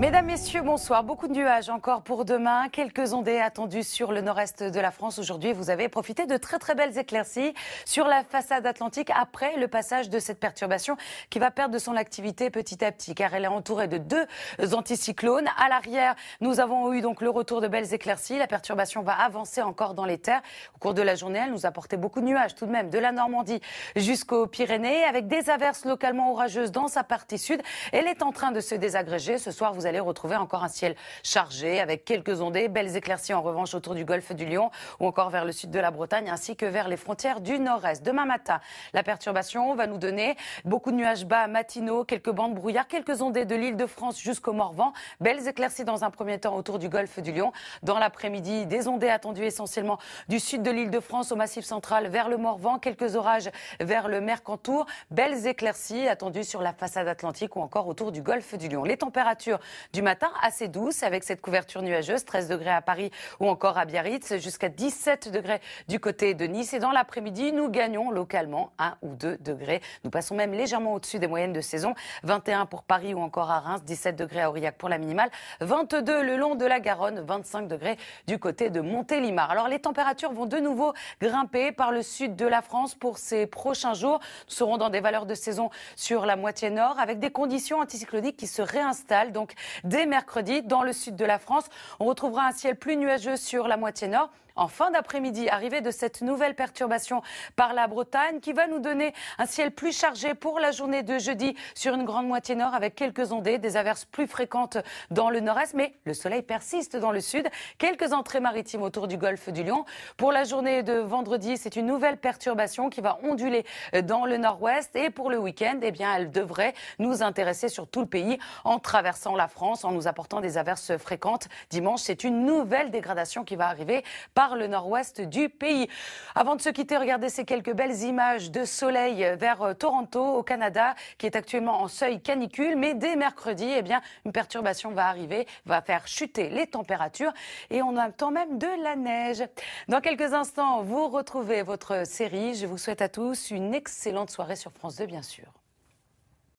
Mesdames, Messieurs, bonsoir. Beaucoup de nuages encore pour demain. Quelques ondées attendues sur le nord-est de la France aujourd'hui. Vous avez profité de très très belles éclaircies sur la façade atlantique après le passage de cette perturbation qui va perdre de son activité petit à petit car elle est entourée de deux anticyclones. À l'arrière, nous avons eu donc le retour de belles éclaircies. La perturbation va avancer encore dans les terres. Au cours de la journée, elle nous a porté beaucoup de nuages tout de même de la Normandie jusqu'aux Pyrénées avec des averses localement orageuses dans sa partie sud. Elle est en train de se désagréger. Ce soir, vous allez retrouver encore un ciel chargé avec quelques ondées, belles éclaircies en revanche autour du golfe du Lion ou encore vers le sud de la Bretagne ainsi que vers les frontières du nord-est. Demain matin, la perturbation va nous donner beaucoup de nuages bas matinaux, quelques bandes brouillard, quelques ondées de l'île de France jusqu'au Morvan, belles éclaircies dans un premier temps autour du golfe du Lion. Dans l'après-midi, des ondées attendues essentiellement du sud de l'île de France au massif central vers le Morvan, quelques orages vers le Mercantour, belles éclaircies attendues sur la façade atlantique ou encore autour du golfe du Lion. Les températures du matin, assez douce avec cette couverture nuageuse, 13 degrés à Paris ou encore à Biarritz, jusqu'à 17 degrés du côté de Nice. Et dans l'après-midi, nous gagnons localement 1 ou 2 degrés. Nous passons même légèrement au-dessus des moyennes de saison, 21 pour Paris ou encore à Reims, 17 degrés à Aurillac pour la minimale, 22 le long de la Garonne, 25 degrés du côté de Montélimar. Alors les températures vont de nouveau grimper par le sud de la France pour ces prochains jours. Nous serons dans des valeurs de saison sur la moitié nord avec des conditions anticycloniques qui se réinstallent. Donc dès mercredi dans le sud de la France. On retrouvera un ciel plus nuageux sur la moitié nord en fin d'après-midi. Arrivée de cette nouvelle perturbation par la Bretagne qui va nous donner un ciel plus chargé pour la journée de jeudi sur une grande moitié nord avec quelques ondées, des averses plus fréquentes dans le nord-est, mais le soleil persiste dans le sud. Quelques entrées maritimes autour du golfe du Lion. Pour la journée de vendredi, c'est une nouvelle perturbation qui va onduler dans le nord-ouest et pour le week-end, eh bien, elle devrait nous intéresser sur tout le pays en traversant la France, en nous apportant des averses fréquentes. Dimanche, c'est une nouvelle dégradation qui va arriver par le nord-ouest du pays. Avant de se quitter, regardez ces quelques belles images de soleil vers euh, Toronto au Canada qui est actuellement en seuil canicule, mais dès mercredi, eh bien, une perturbation va arriver, va faire chuter les températures et on attend même de la neige. Dans quelques instants, vous retrouvez votre série. Je vous souhaite à tous une excellente soirée sur France 2, bien sûr.